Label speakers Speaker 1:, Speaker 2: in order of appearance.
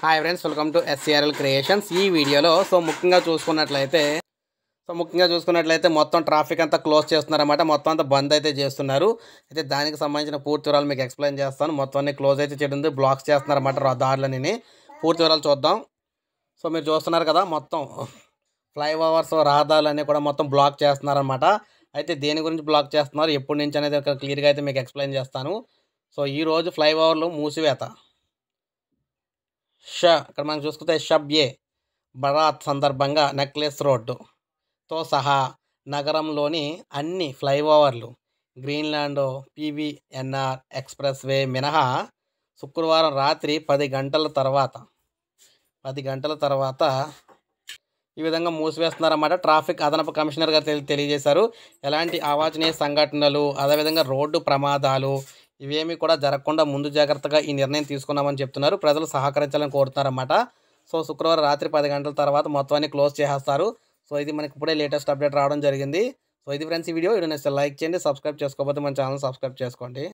Speaker 1: hi friends welcome to SCRL creations ఈ వీడియోలో so ముఖ్యంగా చూసుకున్నట్లయితే సో ముఖ్యంగా చూసుకున్నట్లయితే మొత్తం ట్రాఫిక్ అంతా క్లోజ్ చేస్తున్నారన్నమాట మొత్తం అంతా బంద్ అయితే చేస్తున్నారు అయితే దానికి సంబంధించిన పూర్తి వివరాలు మీకు ఎక్స్ప్లెయిన్ చేస్తాను మొత్తం అన్ని క్లోజ్ అయితే చేయడం బ్లాక్స్ చేస్తున్నారన్నమాట దారులని పూర్తి వివరాలు చూద్దాం సో మీరు చూస్తున్నారు కదా మొత్తం ఫ్లైఓవర్స్ అన్నీ కూడా మొత్తం బ్లాక్ చేస్తున్నారనమాట అయితే దేని గురించి బ్లాక్ చేస్తున్నారు ఎప్పటి నుంచి అనేది క్లియర్గా అయితే మీకు ఎక్స్ప్లెయిన్ చేస్తాను సో ఈరోజు ఫ్లైఓవర్లు మూసివేత ష ఇక్కడ మనం చూసుకుంటే షబ్యే బరాత్ సందర్భంగా నెక్లెస్ రోడ్డుతో సహా నగరంలోని అన్ని ఫ్లైఓవర్లు గ్రీన్లాండ్ పీవీఎన్ఆర్ ఎక్స్ప్రెస్ వే మినహా శుక్రవారం రాత్రి పది గంటల తర్వాత పది గంటల తర్వాత ఈ విధంగా మూసివేస్తున్నారన్నమాట ట్రాఫిక్ అదనపు కమిషనర్ గారు తెలియజేశారు ఎలాంటి అవాచనీయ సంఘటనలు అదేవిధంగా రోడ్డు ప్రమాదాలు ఇవేమీ కూడా జరగకుండా ముందు జాగ్రత్తగా ఈ నిర్ణయం తీసుకున్నామని చెప్తున్నారు ప్రజలు సహకరించాలని కోరుతున్నారన్నమాట సో శుక్రవారం రాత్రి పది గంటల తర్వాత మొత్తాన్ని క్లోజ్ చేసేస్తారు సో ఇది మనకి ఇప్పుడే లేటెస్ట్ అప్డేట్ రావడం జరిగింది సో ఇది ఫ్రెండ్స్ ఈ వీడియో వీడియో లైక్ చేయండి సబ్స్క్రైబ్ చేసుకోకపోతే మన ఛానల్ సబ్స్క్రైబ్ చేసుకోండి